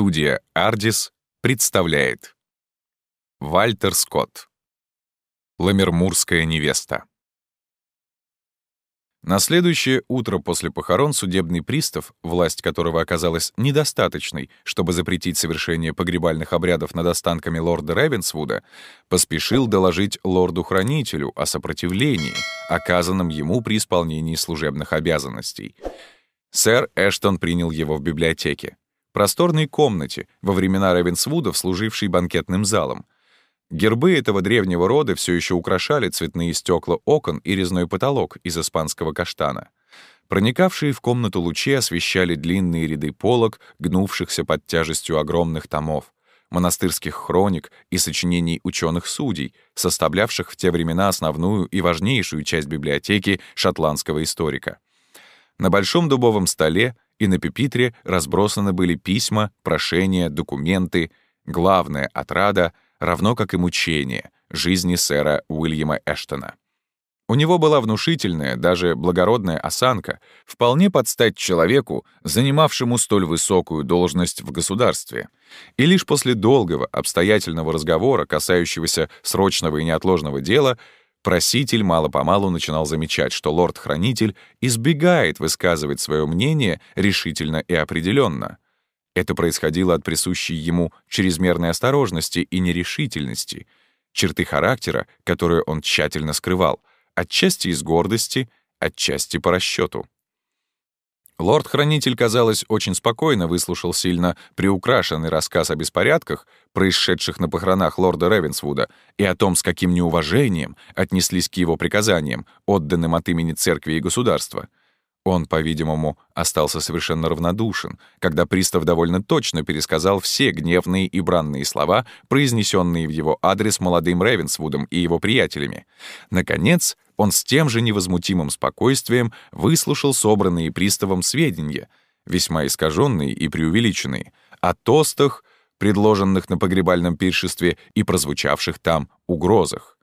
Студия «Ардис» представляет Вальтер Скотт Ламермурская невеста На следующее утро после похорон судебный пристав, власть которого оказалась недостаточной, чтобы запретить совершение погребальных обрядов над останками лорда Ревенсвуда, поспешил доложить лорду-хранителю о сопротивлении, оказанном ему при исполнении служебных обязанностей — Сэр Эштон принял его в библиотеке просторной комнате, во времена Равенсвуда, служившей банкетным залом. Гербы этого древнего рода все еще украшали цветные стекла окон и резной потолок из испанского каштана. Проникавшие в комнату лучи освещали длинные ряды полок, гнувшихся под тяжестью огромных томов, монастырских хроник и сочинений ученых-судей, составлявших в те времена основную и важнейшую часть библиотеки шотландского историка. На большом дубовом столе и на пепитре разбросаны были письма, прошения, документы, главная отрада, равно как и мучение, жизни сэра Уильяма Эштона. У него была внушительная, даже благородная осанка, вполне под стать человеку, занимавшему столь высокую должность в государстве. И лишь после долгого, обстоятельного разговора, касающегося срочного и неотложного дела, Проситель мало-помалу начинал замечать, что лорд-хранитель избегает высказывать свое мнение решительно и определенно. Это происходило от присущей ему чрезмерной осторожности и нерешительности, черты характера, которые он тщательно скрывал, отчасти из гордости, отчасти по расчету. Лорд-хранитель, казалось, очень спокойно выслушал сильно приукрашенный рассказ о беспорядках, происшедших на похоронах лорда Ревенсвуда, и о том, с каким неуважением отнеслись к его приказаниям, отданным от имени церкви и государства. Он, по-видимому, остался совершенно равнодушен, когда пристав довольно точно пересказал все гневные и бранные слова, произнесенные в его адрес молодым Ревенсвудом и его приятелями. Наконец, он с тем же невозмутимым спокойствием выслушал собранные приставом сведения, весьма искаженные и преувеличенные, о тостах, предложенных на погребальном пиршестве и прозвучавших там угрозах.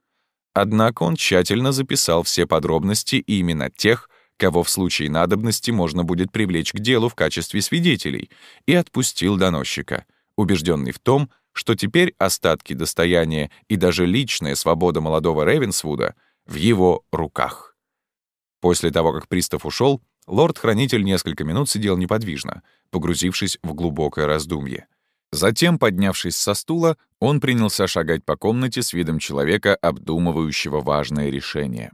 Однако он тщательно записал все подробности и имена тех, кого в случае надобности можно будет привлечь к делу в качестве свидетелей, и отпустил доносчика, убежденный в том, что теперь остатки достояния и даже личная свобода молодого Ревенсвуда — в его руках. После того, как пристав ушел, лорд-хранитель несколько минут сидел неподвижно, погрузившись в глубокое раздумье. Затем, поднявшись со стула, он принялся шагать по комнате с видом человека, обдумывающего важное решение.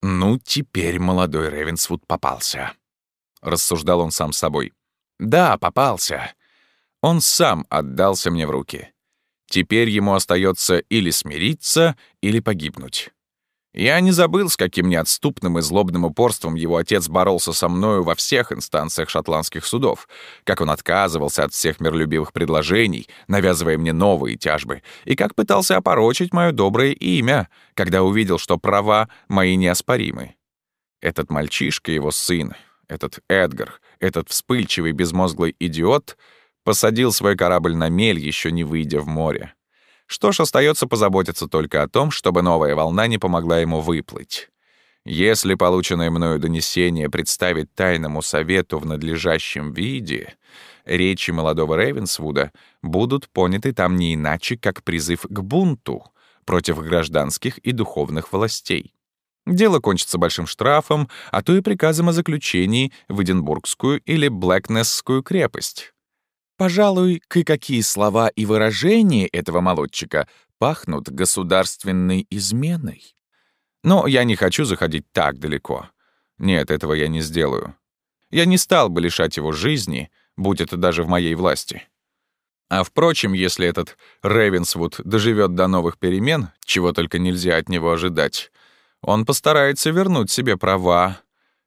«Ну, теперь молодой Ревенсвуд попался», — рассуждал он сам с собой. «Да, попался. Он сам отдался мне в руки. Теперь ему остается или смириться, или погибнуть. Я не забыл, с каким неотступным и злобным упорством его отец боролся со мною во всех инстанциях шотландских судов, как он отказывался от всех миролюбивых предложений, навязывая мне новые тяжбы, и как пытался опорочить мое доброе имя, когда увидел, что права мои неоспоримы. Этот мальчишка, его сын, этот Эдгар, этот вспыльчивый безмозглый идиот — Посадил свой корабль на мель, еще не выйдя в море. Что ж, остается позаботиться только о том, чтобы новая волна не помогла ему выплыть. Если полученное мною донесение представить тайному совету в надлежащем виде, речи молодого Рейвенсвуда будут поняты там не иначе, как призыв к бунту против гражданских и духовных властей. Дело кончится большим штрафом, а то и приказом о заключении в Эдинбургскую или Блэкнесскую крепость. Пожалуй, кое-какие слова и выражения этого молодчика пахнут государственной изменой. Но я не хочу заходить так далеко. Нет, этого я не сделаю. Я не стал бы лишать его жизни, будет даже в моей власти. А впрочем, если этот Ревенсвуд доживет до новых перемен, чего только нельзя от него ожидать, он постарается вернуть себе права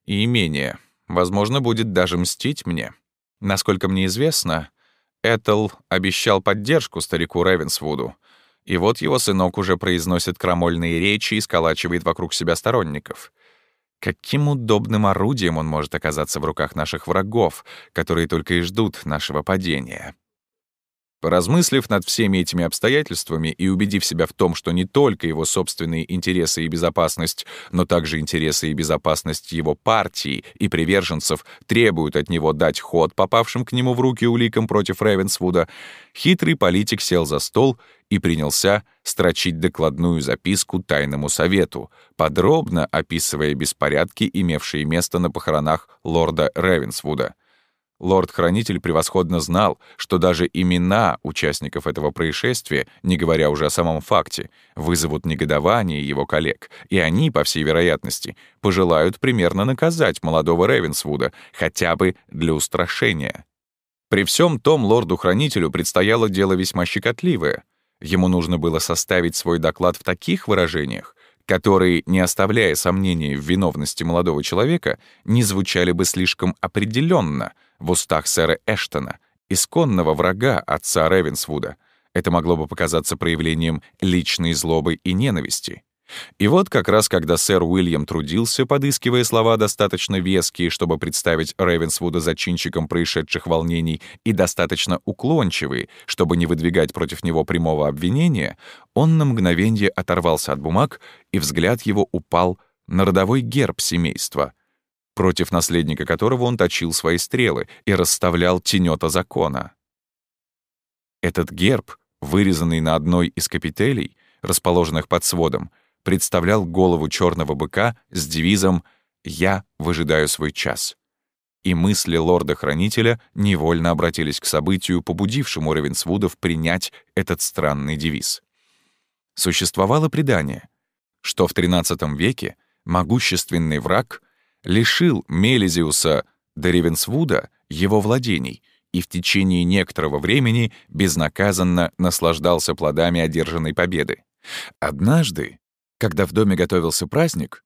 и имение. Возможно, будет даже мстить мне. Насколько мне известно, Этел обещал поддержку старику Ревенсвуду. И вот его сынок уже произносит крамольные речи и сколачивает вокруг себя сторонников. Каким удобным орудием он может оказаться в руках наших врагов, которые только и ждут нашего падения? Поразмыслив над всеми этими обстоятельствами и убедив себя в том, что не только его собственные интересы и безопасность, но также интересы и безопасность его партии и приверженцев требуют от него дать ход попавшим к нему в руки уликам против Ревенсвуда, хитрый политик сел за стол и принялся строчить докладную записку тайному совету, подробно описывая беспорядки, имевшие место на похоронах лорда Ревенсвуда — Лорд-хранитель превосходно знал, что даже имена участников этого происшествия, не говоря уже о самом факте, вызовут негодование его коллег, и они, по всей вероятности, пожелают примерно наказать молодого Ревенсвуда, хотя бы для устрашения. При всем том лорду-хранителю предстояло дело весьма щекотливое. Ему нужно было составить свой доклад в таких выражениях, которые, не оставляя сомнений в виновности молодого человека, не звучали бы слишком определенно — в устах сэра Эштона, исконного врага отца Ревенсвуда. Это могло бы показаться проявлением личной злобы и ненависти. И вот как раз когда сэр Уильям трудился, подыскивая слова достаточно веские, чтобы представить Ревенсвуда зачинщиком происшедших волнений, и достаточно уклончивые, чтобы не выдвигать против него прямого обвинения, он на мгновение оторвался от бумаг, и взгляд его упал на родовой герб семейства — против наследника которого он точил свои стрелы и расставлял тенета закона. Этот герб, вырезанный на одной из капителей, расположенных под сводом, представлял голову черного быка с девизом «Я выжидаю свой час». И мысли лорда-хранителя невольно обратились к событию, побудившему Ревенсвудов принять этот странный девиз. Существовало предание, что в XIII веке могущественный враг — лишил Мелизиуса де его владений и в течение некоторого времени безнаказанно наслаждался плодами одержанной победы. Однажды, когда в доме готовился праздник,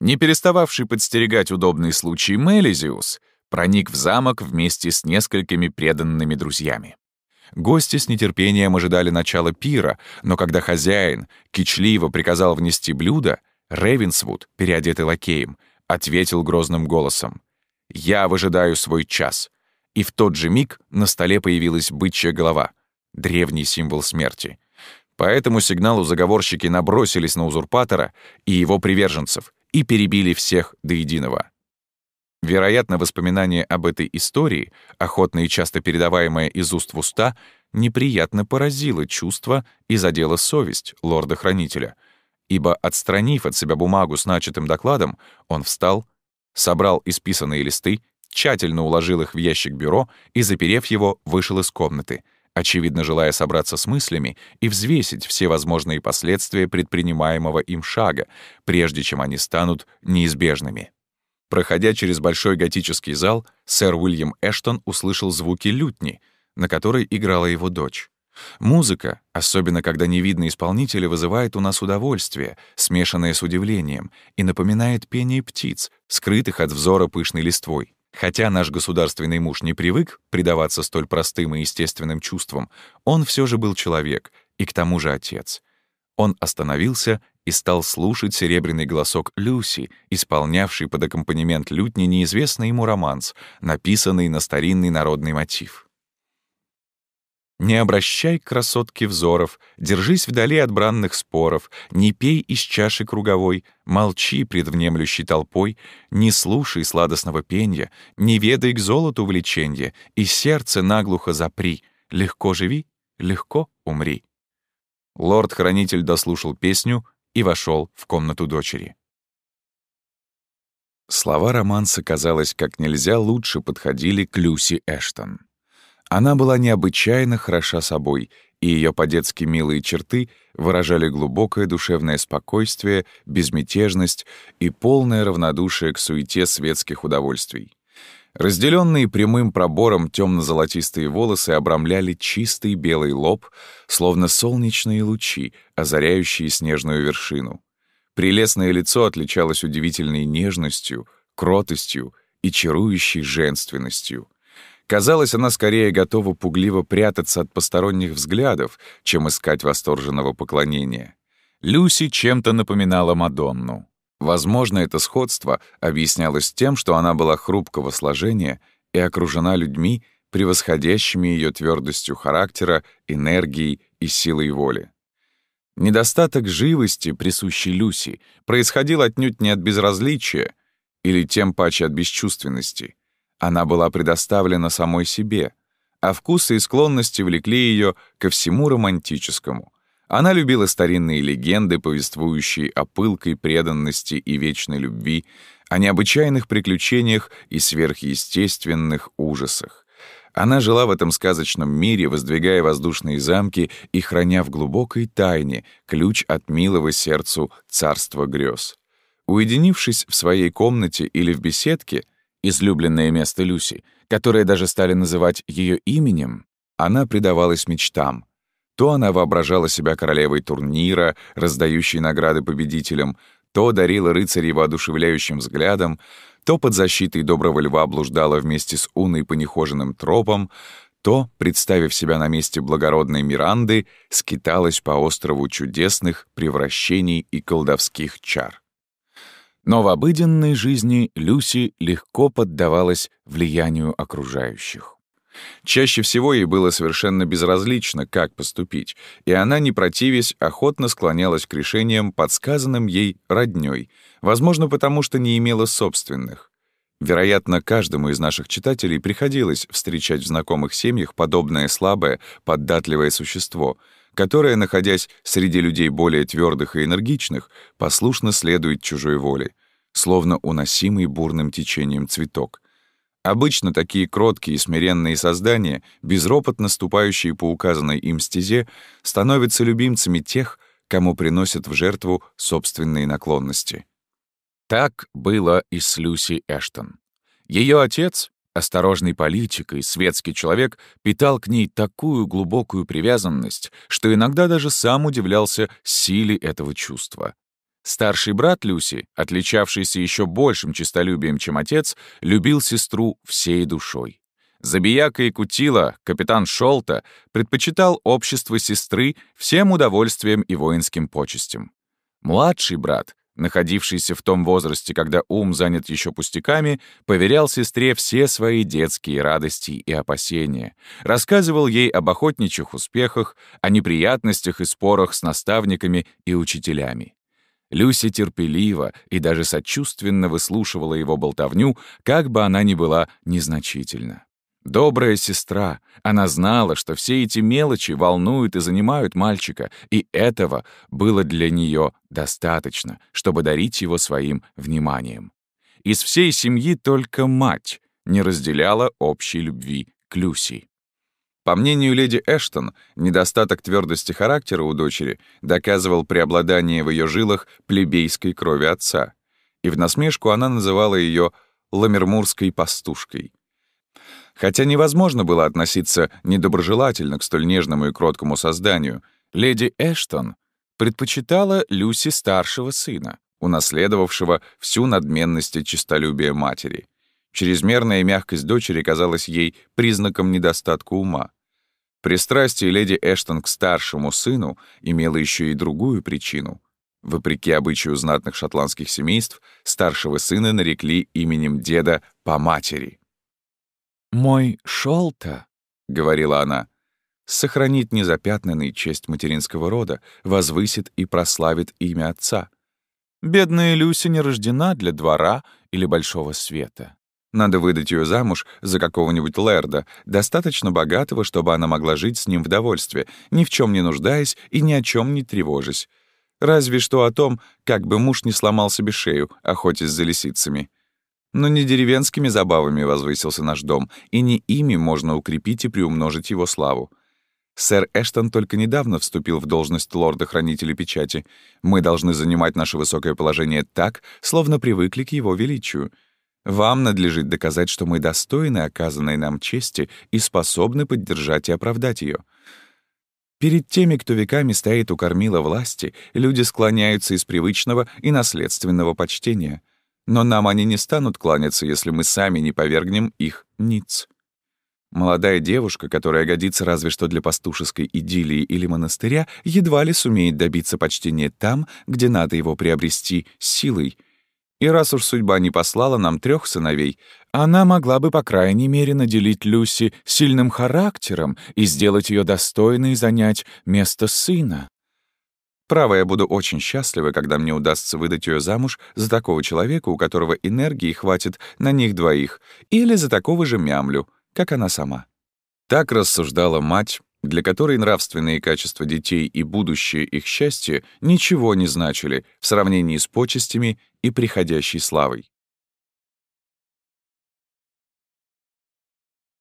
не перестававший подстерегать удобный случай Мелизиус проник в замок вместе с несколькими преданными друзьями. Гости с нетерпением ожидали начала пира, но когда хозяин кичливо приказал внести блюдо, Ревенсвуд, переодетый лакеем, ответил грозным голосом. «Я выжидаю свой час». И в тот же миг на столе появилась бычья голова, древний символ смерти. По этому сигналу заговорщики набросились на узурпатора и его приверженцев и перебили всех до единого. Вероятно, воспоминание об этой истории, охотно и часто передаваемое из уст в уста, неприятно поразило чувство и задело совесть лорда-хранителя — ибо, отстранив от себя бумагу с начатым докладом, он встал, собрал исписанные листы, тщательно уложил их в ящик бюро и, заперев его, вышел из комнаты, очевидно желая собраться с мыслями и взвесить все возможные последствия предпринимаемого им шага, прежде чем они станут неизбежными. Проходя через большой готический зал, сэр Уильям Эштон услышал звуки лютни, на которой играла его дочь. Музыка, особенно когда не видно исполнителя, вызывает у нас удовольствие, смешанное с удивлением, и напоминает пение птиц, скрытых от взора пышной листвой. Хотя наш государственный муж не привык предаваться столь простым и естественным чувствам, он все же был человек, и к тому же отец. Он остановился и стал слушать серебряный голосок Люси, исполнявший под аккомпанемент лютни неизвестный ему романс, написанный на старинный народный мотив. Не обращай красотки взоров, держись вдали от бранных споров, не пей из чаши круговой, молчи пред внемлющей толпой, не слушай сладостного пенья, не ведай к золоту влеченья, и сердце наглухо запри, легко живи, легко умри. Лорд-хранитель дослушал песню и вошел в комнату дочери. Слова романса, казалось, как нельзя лучше подходили к Люси Эштон. Она была необычайно хороша собой, и ее по-детски милые черты выражали глубокое душевное спокойствие, безмятежность и полное равнодушие к суете светских удовольствий. Разделенные прямым пробором темно-золотистые волосы обрамляли чистый белый лоб, словно солнечные лучи, озаряющие снежную вершину. Прелестное лицо отличалось удивительной нежностью, кротостью и чарующей женственностью — Казалось, она скорее готова пугливо прятаться от посторонних взглядов, чем искать восторженного поклонения. Люси чем-то напоминала Мадонну. Возможно, это сходство объяснялось тем, что она была хрупкого сложения и окружена людьми, превосходящими ее твердостью характера, энергией и силой воли. Недостаток живости, присущий Люси, происходил отнюдь не от безразличия или тем паче от бесчувственности. Она была предоставлена самой себе, а вкусы и склонности влекли ее ко всему романтическому. Она любила старинные легенды, повествующие о пылкой преданности и вечной любви, о необычайных приключениях и сверхъестественных ужасах. Она жила в этом сказочном мире, воздвигая воздушные замки и храня в глубокой тайне ключ от милого сердцу царства грез. Уединившись в своей комнате или в беседке — Излюбленное место Люси, которое даже стали называть ее именем, она предавалась мечтам. То она воображала себя королевой турнира, раздающей награды победителям, то дарила рыцарей воодушевляющим взглядом, то под защитой доброго льва блуждала вместе с Уной по нехоженным тропам, то, представив себя на месте благородной Миранды, скиталась по острову чудесных превращений и колдовских чар. Но в обыденной жизни Люси легко поддавалась влиянию окружающих. Чаще всего ей было совершенно безразлично, как поступить, и она, не противясь, охотно склонялась к решениям, подсказанным ей роднёй, возможно, потому что не имела собственных. Вероятно, каждому из наших читателей приходилось встречать в знакомых семьях подобное слабое, податливое существо — которая, находясь среди людей более твердых и энергичных, послушно следует чужой воле, словно уносимый бурным течением цветок. Обычно такие кроткие и смиренные создания, безропотно ступающие по указанной им стезе, становятся любимцами тех, кому приносят в жертву собственные наклонности. Так было и с Люси Эштон. Ее отец, Осторожный политик и светский человек питал к ней такую глубокую привязанность, что иногда даже сам удивлялся силе этого чувства. Старший брат Люси, отличавшийся еще большим честолюбием, чем отец, любил сестру всей душой. Забияка и Кутила, капитан Шолта, предпочитал общество сестры всем удовольствием и воинским почестям. Младший брат, находившийся в том возрасте, когда ум занят еще пустяками, поверял сестре все свои детские радости и опасения, рассказывал ей об охотничьих успехах, о неприятностях и спорах с наставниками и учителями. Люся терпеливо и даже сочувственно выслушивала его болтовню, как бы она ни была незначительна. Добрая сестра. Она знала, что все эти мелочи волнуют и занимают мальчика, и этого было для нее достаточно, чтобы дарить его своим вниманием. Из всей семьи только мать не разделяла общей любви к Люси. По мнению леди Эштон, недостаток твердости характера у дочери доказывал преобладание в ее жилах плебейской крови отца, и в насмешку она называла ее ламермурской пастушкой. Хотя невозможно было относиться недоброжелательно к столь нежному и кроткому созданию, леди Эштон предпочитала Люси старшего сына, унаследовавшего всю надменность и честолюбие матери. Чрезмерная мягкость дочери казалась ей признаком недостатка ума. Пристрастие леди Эштон к старшему сыну имело еще и другую причину. Вопреки обычаю знатных шотландских семейств, старшего сына нарекли именем деда по матери. «Мой шёл-то», — говорила она, — «сохранит незапятнанный честь материнского рода, возвысит и прославит имя отца. Бедная Люся не рождена для двора или большого света. Надо выдать ее замуж за какого-нибудь лэрда, достаточно богатого, чтобы она могла жить с ним в довольстве, ни в чем не нуждаясь и ни о чем не тревожась. Разве что о том, как бы муж не сломал себе шею, охотясь за лисицами. Но не деревенскими забавами возвысился наш дом, и не ими можно укрепить и приумножить его славу. Сэр Эштон только недавно вступил в должность лорда-хранителя печати. Мы должны занимать наше высокое положение так, словно привыкли к его величию. Вам надлежит доказать, что мы достойны оказанной нам чести и способны поддержать и оправдать ее. Перед теми, кто веками стоит у кормила власти, люди склоняются из привычного и наследственного почтения — но нам они не станут кланяться, если мы сами не повергнем их ниц. Молодая девушка, которая годится разве что для пастушеской идиллии или монастыря, едва ли сумеет добиться почтения там, где надо его приобрести силой. И раз уж судьба не послала нам трех сыновей, она могла бы, по крайней мере, наделить Люси сильным характером и сделать ее достойной занять место сына. Право, я буду очень счастлива, когда мне удастся выдать ее замуж за такого человека, у которого энергии хватит на них двоих, или за такого же мямлю, как она сама. Так рассуждала мать, для которой нравственные качества детей и будущее их счастье ничего не значили в сравнении с почестями и приходящей славой.